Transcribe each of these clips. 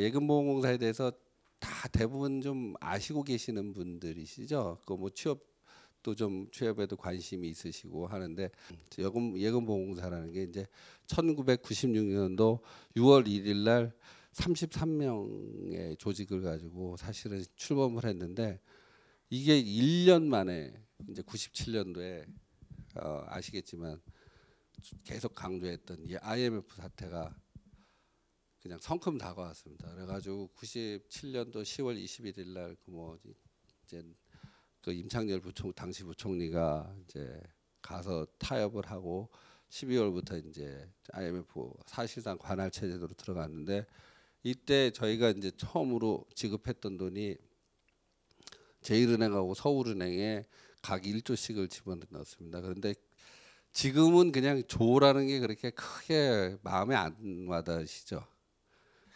예금보험공사에 대해서 다 대부분 좀 아시고 계시는 분들이시죠. 그 뭐 취업도 좀 취업에도 관심이 있으시고 하는데 예금 예금보험공사라는 게 이제 1996년도 6월 1일 날 33명의 조직을 가지고 사실은 출범을 했는데 이게 1년 만에 이제 97년도에 어, 아시겠지만 계속 강조했던 이 IMF 사태가 그냥 성큼 다가왔습니다. 그래가지고 97년도 10월 21일 날그뭐 이제 그 임창열 부총 당시 부총리가 이제 가서 타협을 하고 12월부터 이제 IMF 사실상 관할 체제로 들어갔는데 이때 저희가 이제 처음으로 지급했던 돈이 제일은행하고 서울은행에 각 1조씩을 집어넣었습니다. 그런데 지금은 그냥 조라는 게 그렇게 크게 마음에 안 와닿으시죠?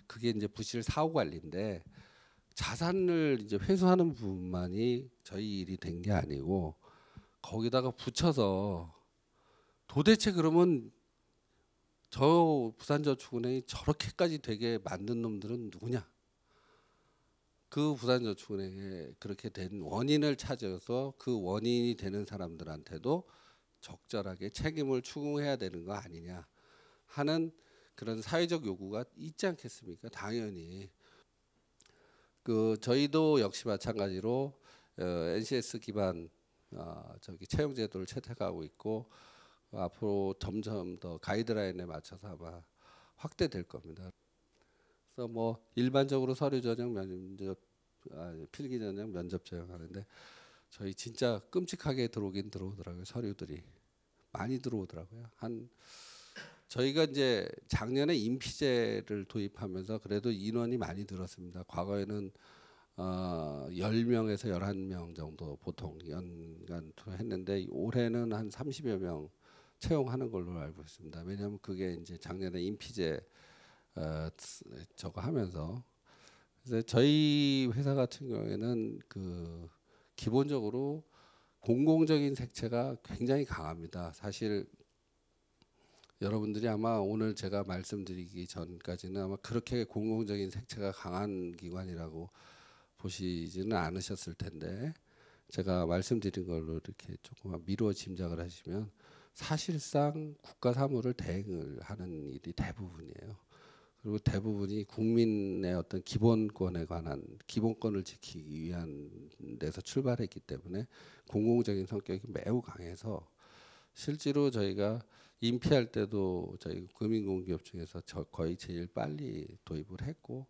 그게 이제 부실 사후 관리인데 자산을 이제 회수하는 부분만이 저희 일이 된 게 아니고 거기다가 붙여서 도대체 그러면 저 부산저축은행이 저렇게까지 되게 만든 놈들은 누구냐? 그 부산저축은행에 그렇게 된 원인을 찾아서 그 원인이 되는 사람들한테도 적절하게 책임을 추궁해야 되는 거 아니냐 하는 그런 사회적 요구가 있지 않겠습니까? 당연히. 그 저희도 역시 마찬가지로 어, NCS 기반 어, 저기 채용 제도를 채택하고 있고 어, 앞으로 점점 더 가이드라인에 맞춰서 아마 확대될 겁니다. 그래서 뭐 일반적으로 서류 전형 면접 아, 필기 전형 면접 전형 하는데 저희 진짜 끔찍하게 들어오긴 들어오더라고요 서류들이 많이 들어오더라고요 한 저희가 이제 작년에 임피제를 도입하면서 그래도 인원이 많이 늘었습니다. 과거에는 어, 10명에서 11명 정도 보통 연간 했는데 올해는 한 30여 명 채용하는 걸로 알고 있습니다. 왜냐하면 그게 이제 작년에 임피제 어, 저거 하면서 그래서 저희 회사 같은 경우에는 그 기본적으로 공공적인 색채가 굉장히 강합니다. 사실 여러분들이 아마 오늘 제가 말씀드리기 전까지는 아마 그렇게 공공적인 색채가 강한 기관이라고 보시지는 않으셨을 텐데 제가 말씀드린 걸로 이렇게 조금 미루어 짐작을 하시면 사실상 국가 사무를 대행을 하는 일이 대부분이에요. 그리고 대부분이 국민의 어떤 기본권에 관한 기본권을 지키기 위한 데서 출발했기 때문에 공공적인 성격이 매우 강해서 실제로 저희가 임피할 때도 저희 금융공기업 중에서 거의 제일 빨리 도입을 했고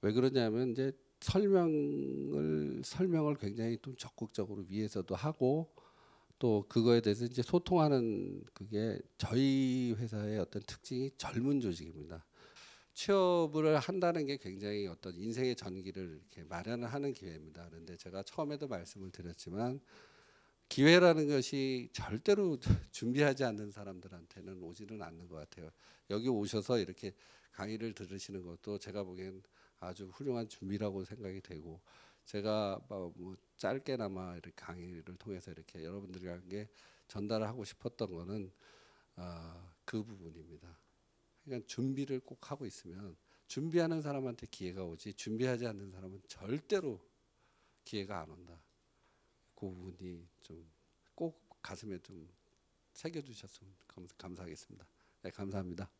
왜 그러냐면 이제 설명을 설명을 굉장히 좀 적극적으로 위에서도 하고 또 그거에 대해서 이제 소통하는 그게 저희 회사의 어떤 특징이 젊은 조직입니다. 취업을 한다는 게 굉장히 어떤 인생의 전기를 이렇게 마련하는 기회입니다. 그런데 제가 처음에도 말씀을 드렸지만 기회라는 것이 절대로 준비하지 않는 사람들한테는 오지는 않는 것 같아요. 여기 오셔서 이렇게 강의를 들으시는 것도 제가 보기엔 아주 훌륭한 준비라고 생각이 되고 제가 뭐, 뭐 짧게나마 이렇게 강의를 통해서 이렇게 여러분들에게 전달하고 싶었던 거는 어, 그 부분입니다. 그러니까 준비를 꼭 하고 있으면 준비하는 사람한테 기회가 오지 준비하지 않는 사람은 절대로 기회가 안 온다. 그 부분이 좀 꼭 가슴에 좀 새겨주셨으면 감사하겠습니다. 네, 감사합니다.